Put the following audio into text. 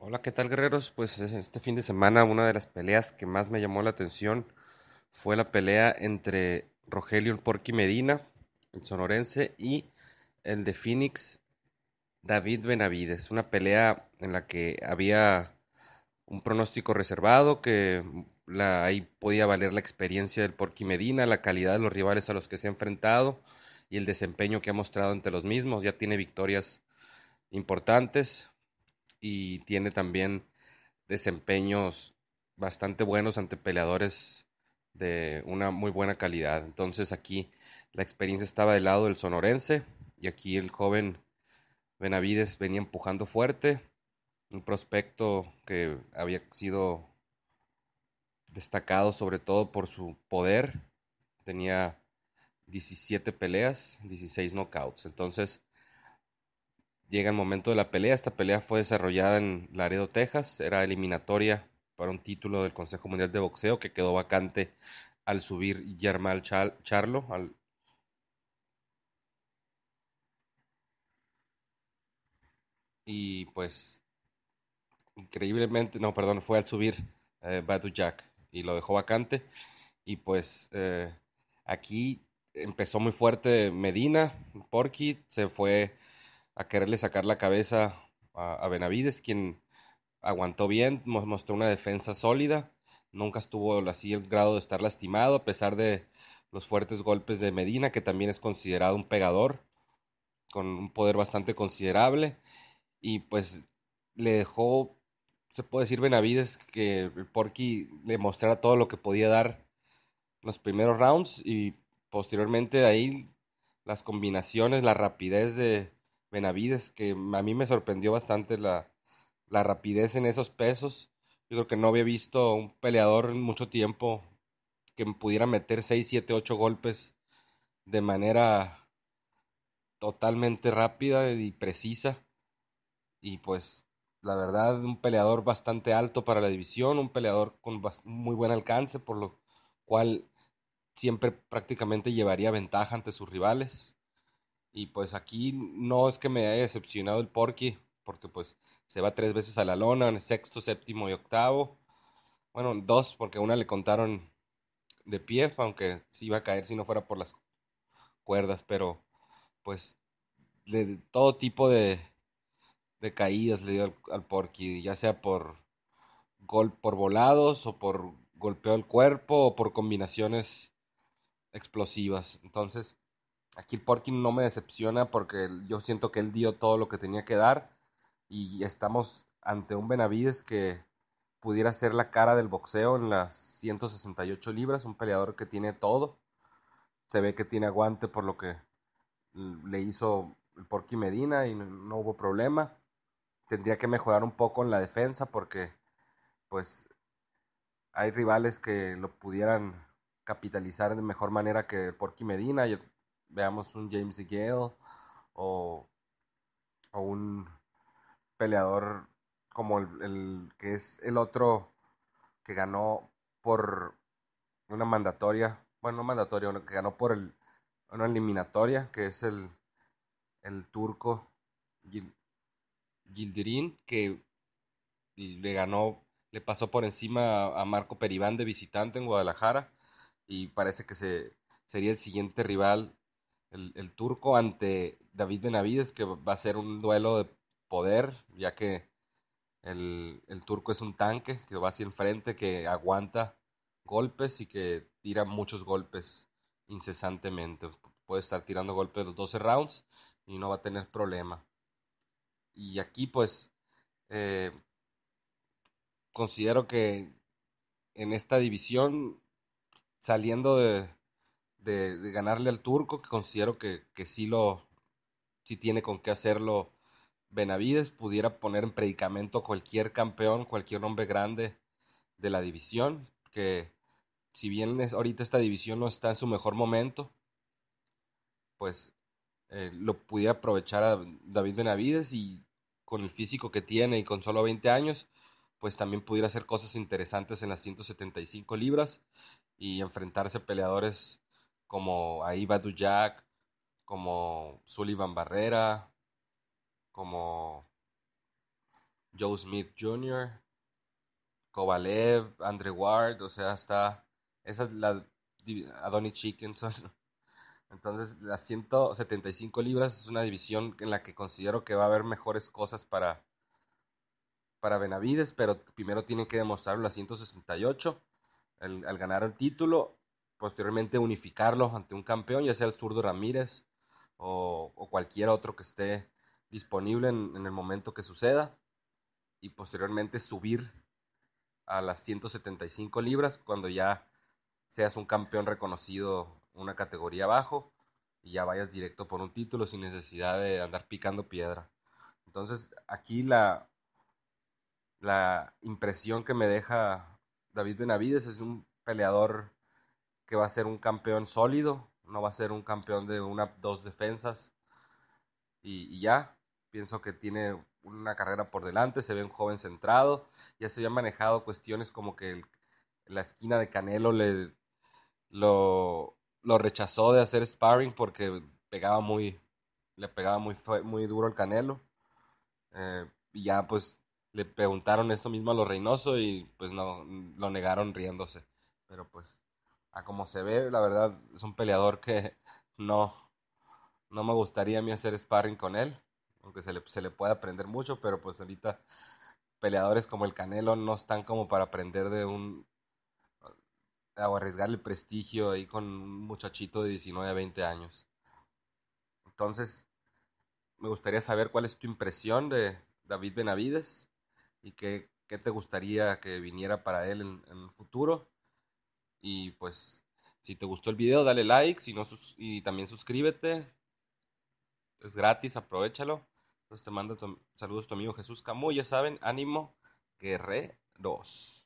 Hola, ¿qué tal guerreros? Pues este fin de semana una de las peleas que más me llamó la atención fue la pelea entre Rogelio el Porqui Medina, el sonorense, y el de Phoenix, David Benavides. Una pelea en la que había un pronóstico reservado que la, ahí podía valer la experiencia del Porqui Medina, la calidad de los rivales a los que se ha enfrentado y el desempeño que ha mostrado entre los mismos. Ya tiene victorias importantes, y tiene también desempeños bastante buenos ante peleadores de una muy buena calidad. Entonces aquí la experiencia estaba del lado del sonorense y aquí el joven Benavides venía empujando fuerte, un prospecto que había sido destacado sobre todo por su poder, tenía 17 peleas, 16 knockouts. Entonces, Llega el momento de la pelea. Esta pelea fue desarrollada en Laredo, Texas. Era eliminatoria para un título del Consejo Mundial de Boxeo que quedó vacante al subir Yermal Charlo al, y pues increíblemente, no, perdón, fue al subir eh, Batu Jack y lo dejó vacante. Y pues eh, aquí empezó muy fuerte Medina, Porky, se fue a quererle sacar la cabeza a, Benavides, quien aguantó bien, mostró una defensa sólida, nunca estuvo así el grado de estar lastimado, a pesar de los fuertes golpes de Medina, que también es considerado un pegador, con un poder bastante considerable, y pues le dejó, se puede decir Benavides, que el Porky le mostrara todo lo que podía dar los primeros rounds, y posteriormente ahí las combinaciones, la rapidez de, Benavides, que a mí me sorprendió bastante la, la rapidez en esos pesos. Yo creo que no había visto un peleador en mucho tiempo que pudiera meter 6, 7, 8 golpes de manera totalmente rápida y precisa. Y pues la verdad, un peleador bastante alto para la división, un peleador con muy buen alcance, por lo cual siempre prácticamente llevaría ventaja ante sus rivales. Y pues aquí no es que me haya decepcionado el Porky, porque pues se va tres veces a la lona, en sexto, séptimo y octavo. Bueno, dos, porque una le contaron de pie, aunque sí iba a caer si no fuera por las cuerdas, pero pues de todo tipo de, de caídas le dio al, Porky, ya sea por gol por volados o por golpeo el cuerpo o por combinaciones explosivas. Entonces, Aquí Porky no me decepciona porque yo siento que él dio todo lo que tenía que dar y estamos ante un Benavides que pudiera ser la cara del boxeo en las 168 libras, un peleador que tiene todo. Se ve que tiene aguante por lo que le hizo el Porky Medina y no hubo problema. Tendría que mejorar un poco en la defensa porque pues hay rivales que lo pudieran capitalizar de mejor manera que el Porky Medina y veamos un James Gale o, un peleador como el, que es el otro que ganó por una mandatoria, bueno, no mandatoria, que ganó por el, una eliminatoria, que es el, el turco Gil, que le ganó, le pasó por encima a, a Marco Peribán de visitante en Guadalajara y parece que se, sería el siguiente rival el, turco ante David Benavides, que va a ser un duelo de poder, ya que el, turco es un tanque que va hacia enfrente, frente, que aguanta golpes y que tira muchos golpes incesantemente. Puede estar tirando golpes los 12 rounds y no va a tener problema. Y aquí pues eh, considero que en esta división, saliendo de, de, ganarle al turco, que considero que, que sí lo, si tiene con qué hacerlo Benavides, pudiera poner en predicamento cualquier campeón, cualquier hombre grande de la división, que si bien es, ahorita esta división no está en su mejor momento, pues eh, lo pudiera aprovechar a David Benavides y con el físico que tiene y con solo 20 años, pues también pudiera hacer cosas interesantes en las 175 libras y enfrentarse a peleadores como ahí Dujak, como Sullivan Barrera, como Joe Smith Jr., Kovalev, Andre Ward, o sea, hasta... Esa es la. Adonis Chickenson. Entonces, las 175 libras es una división en la que considero que va a haber mejores cosas para, para Benavides, pero primero tienen que demostrarlo las 168 al ganar el título posteriormente unificarlo ante un campeón, ya sea el zurdo Ramírez o, cualquier otro que esté disponible en, el momento que suceda, y posteriormente subir a las 175 libras cuando ya seas un campeón reconocido una categoría abajo y ya vayas directo por un título sin necesidad de andar picando piedra. Entonces aquí la, la impresión que me deja David Benavides es un peleador que va a ser un campeón sólido, no va a ser un campeón de una, dos defensas y, ya. Pienso que tiene una carrera por delante, se ve un joven centrado, ya se habían manejado cuestiones como que la esquina de Canelo le, lo, rechazó de hacer sparring porque pegaba muy, le pegaba muy, muy duro al Canelo. Eh, y ya pues le preguntaron esto mismo a los Reynoso y pues no, lo negaron riéndose. Pero pues como se ve, la verdad es un peleador que no, no me gustaría a mí hacer sparring con él, aunque se le, se puede aprender mucho, pero pues ahorita peleadores como el Canelo no están como para aprender de un o arriesgar el prestigio ahí con un muchachito de 19 a 20 años. Entonces, me gustaría saber cuál es tu impresión de David Benavides y qué, te gustaría que viniera para él en el futuro. Y pues, si te gustó el video, dale like, si y también suscríbete. Es gratis, aprovechalo. Entonces pues, te mando saludos tu amigo Jesús Camus, ya saben, ánimo, guerreros.